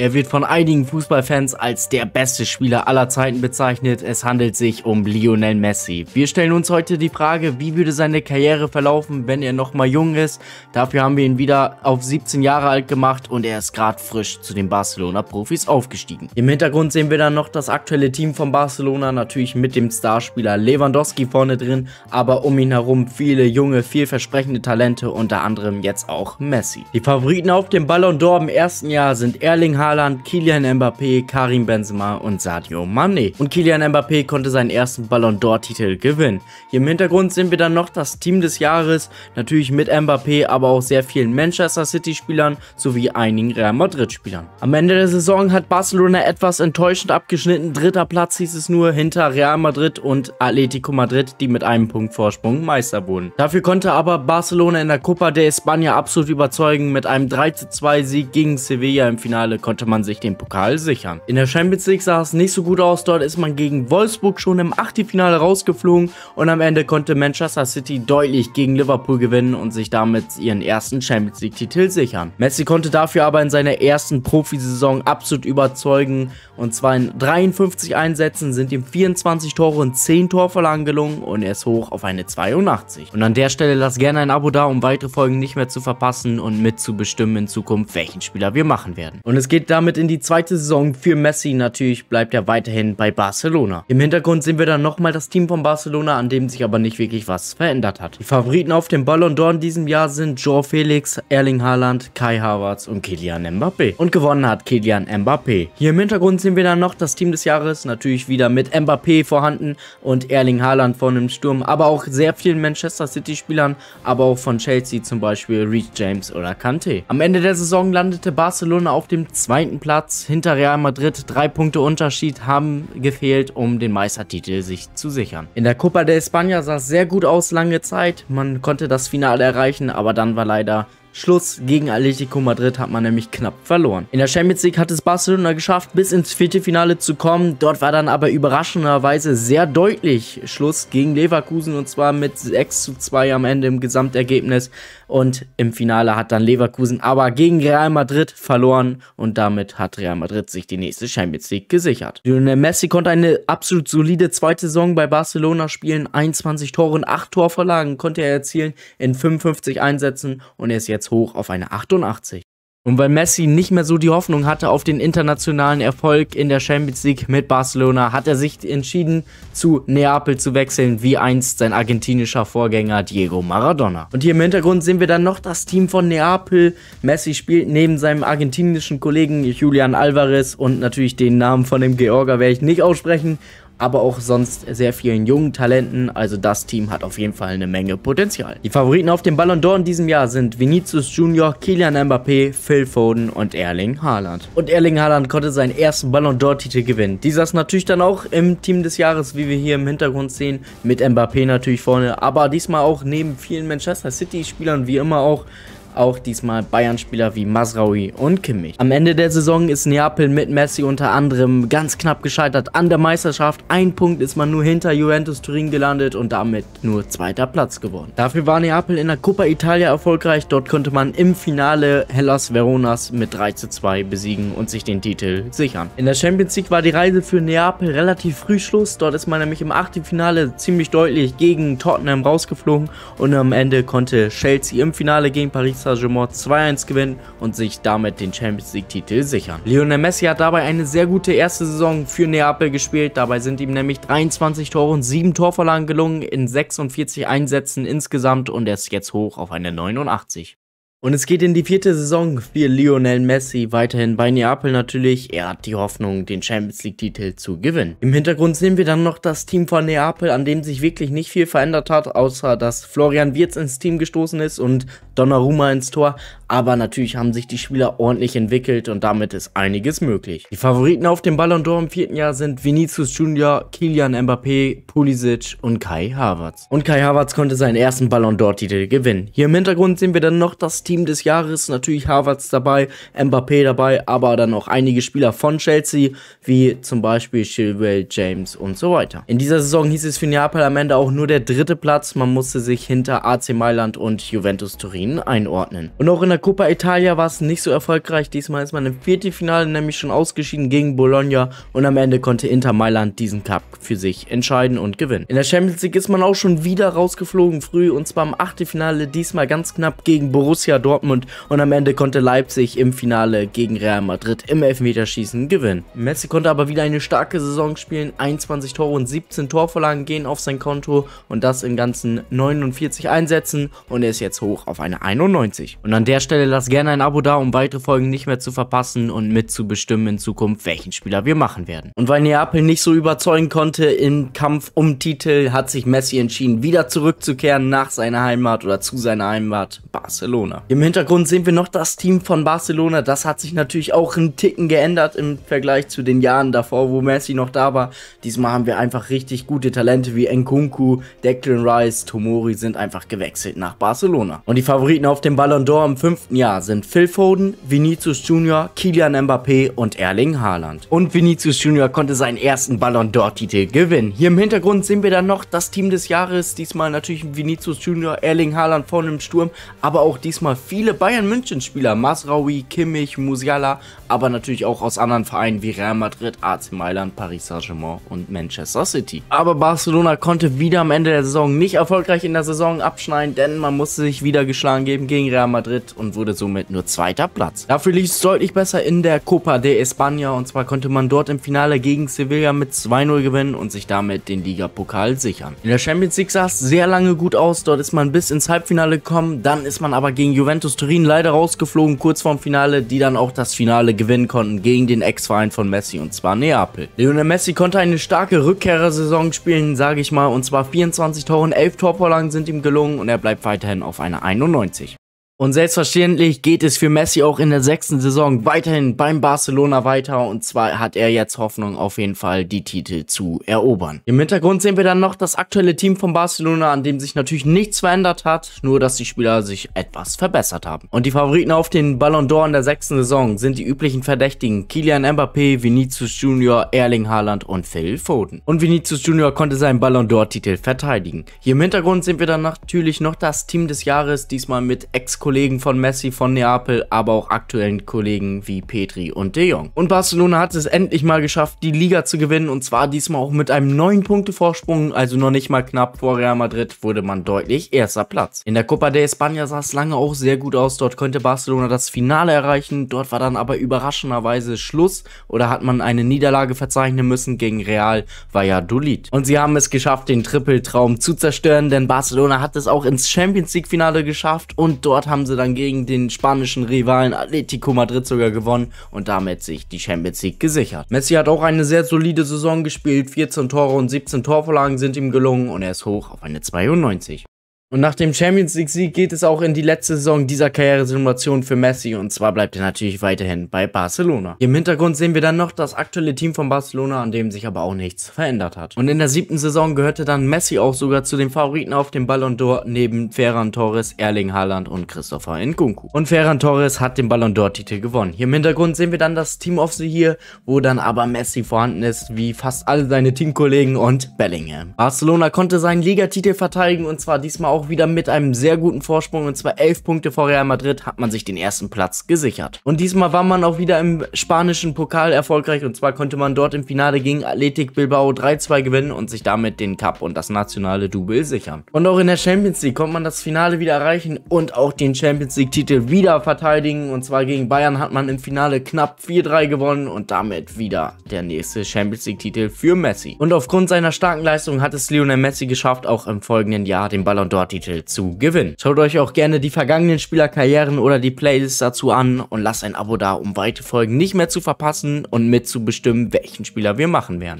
Er wird von einigen Fußballfans als der beste Spieler aller Zeiten bezeichnet. Es handelt sich um Lionel Messi. Wir stellen uns heute die Frage, wie würde seine Karriere verlaufen, wenn er nochmal jung ist. Dafür haben wir ihn wieder auf 17 Jahre alt gemacht und er ist gerade frisch zu den Barcelona Profis aufgestiegen. Im Hintergrund sehen wir dann noch das aktuelle Team von Barcelona, natürlich mit dem Starspieler Lewandowski vorne drin, aber um ihn herum viele junge, vielversprechende Talente, unter anderem jetzt auch Messi. Die Favoriten auf dem Ballon d'Or im ersten Jahr sind Erling Haaland, Haaland, Kilian Mbappé, Karim Benzema und Sadio Mane. Und Kilian Mbappé konnte seinen ersten Ballon d'Or-Titel gewinnen. Hier im Hintergrund sehen wir dann noch das Team des Jahres, natürlich mit Mbappé, aber auch sehr vielen Manchester City-Spielern sowie einigen Real Madrid-Spielern. Am Ende der Saison hat Barcelona etwas enttäuschend abgeschnitten. Dritter Platz hieß es nur hinter Real Madrid und Atletico Madrid, die mit einem Punkt Vorsprung Meister wurden. Dafür konnte aber Barcelona in der Copa de España absolut überzeugen. Mit einem 3-2-Sieg gegen Sevilla im Finale konnte konnte man sich den Pokal sichern. In der Champions League sah es nicht so gut aus, dort ist man gegen Wolfsburg schon im Achtelfinale rausgeflogen und am Ende konnte Manchester City deutlich gegen Liverpool gewinnen und sich damit ihren ersten Champions League Titel sichern. Messi konnte dafür aber in seiner ersten Profisaison absolut überzeugen und zwar in 53 Einsätzen sind ihm 24 Tore und 10 Torverlagen gelungen und er ist hoch auf eine 82. Und an der Stelle lasst gerne ein Abo da, um weitere Folgen nicht mehr zu verpassen und mitzubestimmen in Zukunft, welchen Spieler wir machen werden. Und es geht geht damit in die zweite Saison für Messi. Natürlich bleibt er weiterhin bei Barcelona. Im Hintergrund sehen wir dann nochmal das Team von Barcelona, an dem sich aber nicht wirklich was verändert hat. Die Favoriten auf dem Ballon d'Or in diesem Jahr sind Joe Felix, Erling Haaland, Kai Havertz und Kylian Mbappé. Und gewonnen hat Kylian Mbappé. Hier im Hintergrund sehen wir dann noch das Team des Jahres, natürlich wieder mit Mbappé vorhanden und Erling Haaland vorne im Sturm, aber auch sehr vielen Manchester City Spielern, aber auch von Chelsea zum Beispiel Reed James oder Kante. Am Ende der Saison landete Barcelona auf dem zweiten zweiten Platz hinter Real Madrid. Drei Punkte Unterschied haben gefehlt, um den Meistertitel sich zu sichern. In der Copa de España sah es sehr gut aus lange Zeit. Man konnte das Finale erreichen, aber dann war leider Schluss gegen Atletico Madrid hat man nämlich knapp verloren. In der Champions League hat es Barcelona geschafft, bis ins Viertelfinale zu kommen. Dort war dann aber überraschenderweise sehr deutlich Schluss gegen Leverkusen und zwar mit 6 zu 2 am Ende im Gesamtergebnis. Und im Finale hat dann Leverkusen aber gegen Real Madrid verloren und damit hat Real Madrid sich die nächste Champions League gesichert. Lionel Messi konnte eine absolut solide zweite Saison bei Barcelona spielen. 21 Tore und 8 Torverlagen konnte er erzielen in 55 Einsätzen und er ist jetzt hoch auf eine 88. Und weil Messi nicht mehr so die Hoffnung hatte auf den internationalen Erfolg in der Champions League mit Barcelona, hat er sich entschieden, zu Neapel zu wechseln, wie einst sein argentinischer Vorgänger Diego Maradona. Und hier im Hintergrund sehen wir dann noch das Team von Neapel. Messi spielt neben seinem argentinischen Kollegen Julian Alvarez und natürlich den Namen von dem Georger werde ich nicht aussprechen, aber auch sonst sehr vielen jungen Talenten. Also das Team hat auf jeden Fall eine Menge Potenzial. Die Favoriten auf dem Ballon d'Or in diesem Jahr sind Vinicius Junior, Kylian Mbappé, Phil Foden und Erling Haaland. Und Erling Haaland konnte seinen ersten Ballon d'Or-Titel gewinnen. Dieser ist natürlich dann auch im Team des Jahres, wie wir hier im Hintergrund sehen, mit Mbappé natürlich vorne, aber diesmal auch neben vielen Manchester City-Spielern, wie immer auch auch diesmal Bayern-Spieler wie Masraoui und Kimmich. Am Ende der Saison ist Neapel mit Messi unter anderem ganz knapp gescheitert an der Meisterschaft. Ein Punkt ist man nur hinter Juventus Turin gelandet und damit nur zweiter Platz geworden. Dafür war Neapel in der Coppa Italia erfolgreich. Dort konnte man im Finale Hellas Veronas mit 3 zu 2 besiegen und sich den Titel sichern. In der Champions League war die Reise für Neapel relativ früh Schluss. Dort ist man nämlich im Achtelfinale ziemlich deutlich gegen Tottenham rausgeflogen und am Ende konnte Chelsea im Finale gegen Paris Saint-Germain 2-1 gewinnen und sich damit den Champions League-Titel sichern. Lionel Messi hat dabei eine sehr gute erste Saison für Neapel gespielt. Dabei sind ihm nämlich 23 Tore und 7 Torverlagen gelungen in 46 Einsätzen insgesamt und er ist jetzt hoch auf eine 89. Und es geht in die vierte Saison für Lionel Messi weiterhin bei Neapel natürlich. Er hat die Hoffnung, den Champions League-Titel zu gewinnen. Im Hintergrund sehen wir dann noch das Team von Neapel, an dem sich wirklich nicht viel verändert hat, außer dass Florian Wirz ins Team gestoßen ist und Donnarumma ins Tor aber natürlich haben sich die Spieler ordentlich entwickelt und damit ist einiges möglich. Die Favoriten auf dem Ballon d'Or im vierten Jahr sind Vinicius Junior, Kilian Mbappé, Pulisic und Kai Havertz. Und Kai Havertz konnte seinen ersten Ballon d'Or-Titel gewinnen. Hier im Hintergrund sehen wir dann noch das Team des Jahres, natürlich Havertz dabei, Mbappé dabei, aber dann auch einige Spieler von Chelsea, wie zum Beispiel Chilwell, James und so weiter. In dieser Saison hieß es für Neapel am Ende auch nur der dritte Platz, man musste sich hinter AC Mailand und Juventus Turin einordnen. Und auch in der Coppa Italia war es nicht so erfolgreich. Diesmal ist man im Viertelfinale nämlich schon ausgeschieden gegen Bologna und am Ende konnte Inter Mailand diesen Cup für sich entscheiden und gewinnen. In der Champions League ist man auch schon wieder rausgeflogen früh und zwar im Achtelfinale, diesmal ganz knapp gegen Borussia Dortmund und am Ende konnte Leipzig im Finale gegen Real Madrid im Elfmeterschießen gewinnen. Messi konnte aber wieder eine starke Saison spielen, 21 Tore und 17 Torvorlagen gehen auf sein Konto und das in ganzen 49 Einsätzen und er ist jetzt hoch auf eine 91. Und an der Stelle Stelle lasst gerne ein Abo da, um weitere Folgen nicht mehr zu verpassen und mitzubestimmen in Zukunft, welchen Spieler wir machen werden. Und weil Neapel nicht so überzeugen konnte im Kampf um Titel, hat sich Messi entschieden, wieder zurückzukehren nach seiner Heimat oder zu seiner Heimat Barcelona. Im Hintergrund sehen wir noch das Team von Barcelona. Das hat sich natürlich auch ein Ticken geändert im Vergleich zu den Jahren davor, wo Messi noch da war. Diesmal haben wir einfach richtig gute Talente wie Nkunku, Declan Rice, Tomori sind einfach gewechselt nach Barcelona. Und die Favoriten auf dem Ballon d'Or am 5 fünften Jahr sind Phil Foden, Vinicius Junior, Kylian Mbappé und Erling Haaland. Und Vinicius Junior konnte seinen ersten Ballon d'Or-Titel gewinnen. Hier im Hintergrund sehen wir dann noch das Team des Jahres, diesmal natürlich Vinicius Junior, Erling Haaland vorne im Sturm, aber auch diesmal viele Bayern München Spieler, Masraoui, Kimmich, Musiala, aber natürlich auch aus anderen Vereinen wie Real Madrid, AC Mailand, Paris Saint-Germain und Manchester City. Aber Barcelona konnte wieder am Ende der Saison nicht erfolgreich in der Saison abschneiden, denn man musste sich wieder geschlagen geben gegen Real Madrid und und wurde somit nur zweiter Platz. Dafür lief es deutlich besser in der Copa de España und zwar konnte man dort im Finale gegen Sevilla mit 2-0 gewinnen und sich damit den Ligapokal sichern. In der Champions League sah es sehr lange gut aus, dort ist man bis ins Halbfinale gekommen, dann ist man aber gegen Juventus Turin leider rausgeflogen, kurz vorm Finale, die dann auch das Finale gewinnen konnten gegen den Ex-Verein von Messi und zwar Neapel. Lionel Messi konnte eine starke Rückkehrersaison spielen, sage ich mal, und zwar 24 Tore und 11 Torvorlagen sind ihm gelungen und er bleibt weiterhin auf einer 91. Und selbstverständlich geht es für Messi auch in der sechsten Saison weiterhin beim Barcelona weiter. Und zwar hat er jetzt Hoffnung, auf jeden Fall die Titel zu erobern. Im Hintergrund sehen wir dann noch das aktuelle Team von Barcelona, an dem sich natürlich nichts verändert hat, nur dass die Spieler sich etwas verbessert haben. Und die Favoriten auf den Ballon d'Or in der sechsten Saison sind die üblichen Verdächtigen Kilian Mbappé, Vinicius Junior, Erling Haaland und Phil Foden. Und Vinicius Junior konnte seinen Ballon d'Or-Titel verteidigen. Hier im Hintergrund sehen wir dann natürlich noch das Team des Jahres, diesmal mit ex -Kollegen Kollegen von Messi von Neapel, aber auch aktuellen Kollegen wie Petri und De Jong. Und Barcelona hat es endlich mal geschafft, die Liga zu gewinnen und zwar diesmal auch mit einem 9 Punkte Vorsprung, also noch nicht mal knapp vor Real Madrid wurde man deutlich erster Platz. In der Copa de España sah es lange auch sehr gut aus, dort konnte Barcelona das Finale erreichen, dort war dann aber überraschenderweise Schluss oder hat man eine Niederlage verzeichnen müssen gegen Real Valladolid. Und sie haben es geschafft, den Trippeltraum zu zerstören, denn Barcelona hat es auch ins Champions League Finale geschafft und dort haben haben sie dann gegen den spanischen Rivalen Atletico Madrid sogar gewonnen und damit sich die Champions League gesichert. Messi hat auch eine sehr solide Saison gespielt, 14 Tore und 17 Torvorlagen sind ihm gelungen und er ist hoch auf eine 92. Und nach dem Champions League-Sieg geht es auch in die letzte Saison dieser Karrieresimulation für Messi und zwar bleibt er natürlich weiterhin bei Barcelona. Im Hintergrund sehen wir dann noch das aktuelle Team von Barcelona, an dem sich aber auch nichts verändert hat. Und in der siebten Saison gehörte dann Messi auch sogar zu den Favoriten auf dem Ballon d'Or neben Ferran Torres, Erling Haaland und Christopher Nkunku. Und Ferran Torres hat den Ballon d'Or-Titel gewonnen. Hier im Hintergrund sehen wir dann das Team of the Year, wo dann aber Messi vorhanden ist, wie fast alle seine Teamkollegen und Bellingham. Barcelona konnte seinen Ligatitel verteidigen und zwar diesmal auch auch wieder mit einem sehr guten Vorsprung, und zwar 11 Punkte vor Real Madrid, hat man sich den ersten Platz gesichert. Und diesmal war man auch wieder im spanischen Pokal erfolgreich, und zwar konnte man dort im Finale gegen Athletic Bilbao 3-2 gewinnen und sich damit den Cup und das nationale Double sichern. Und auch in der Champions League konnte man das Finale wieder erreichen und auch den Champions League Titel wieder verteidigen, und zwar gegen Bayern hat man im Finale knapp 4-3 gewonnen und damit wieder der nächste Champions League Titel für Messi. Und aufgrund seiner starken Leistung hat es Lionel Messi geschafft, auch im folgenden Jahr den Ballon d'Or Supertitel zu gewinnen. Schaut euch auch gerne die vergangenen Spielerkarrieren oder die Playlist dazu an und lasst ein Abo da, um weitere Folgen nicht mehr zu verpassen und mitzubestimmen, welchen Spieler wir machen werden.